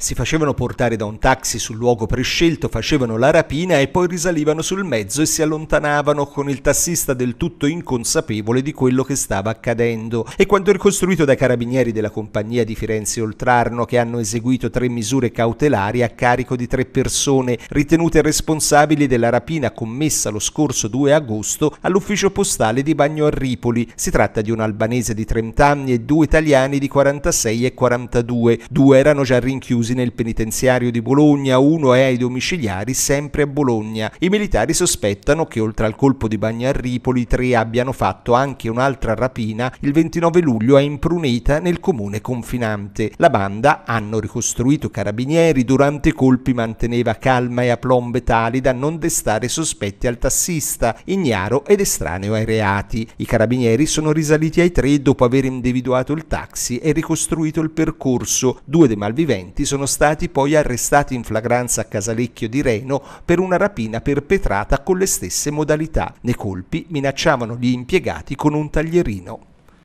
Si facevano portare da un taxi sul luogo prescelto, facevano la rapina e poi risalivano sul mezzo e si allontanavano con il tassista del tutto inconsapevole di quello che stava accadendo. E quando ricostruito dai carabinieri della compagnia di Firenze Oltrarno che hanno eseguito tre misure cautelari a carico di tre persone ritenute responsabili della rapina commessa lo scorso 2 agosto all'ufficio postale di Bagno a Ripoli. Si tratta di un albanese di 30 anni e due italiani di 46 e 42. Due erano già rinchiusi reclusi nel penitenziario di Bologna, uno è ai domiciliari sempre a Bologna. I militari sospettano che oltre al colpo di bagno a Ripoli, tre abbiano fatto anche un'altra rapina il 29 luglio a Impruneta nel comune confinante. La banda, hanno ricostruito carabinieri, durante i colpi manteneva calma e aplombe tali da non destare sospetti al tassista, ignaro ed estraneo ai reati. I carabinieri sono risaliti ai tre dopo aver individuato il taxi e ricostruito il percorso. Due dei malviventi sono sono stati poi arrestati in flagranza a Casalecchio di Reno per una rapina perpetrata con le stesse modalità. Nei colpi minacciavano gli impiegati con un taglierino.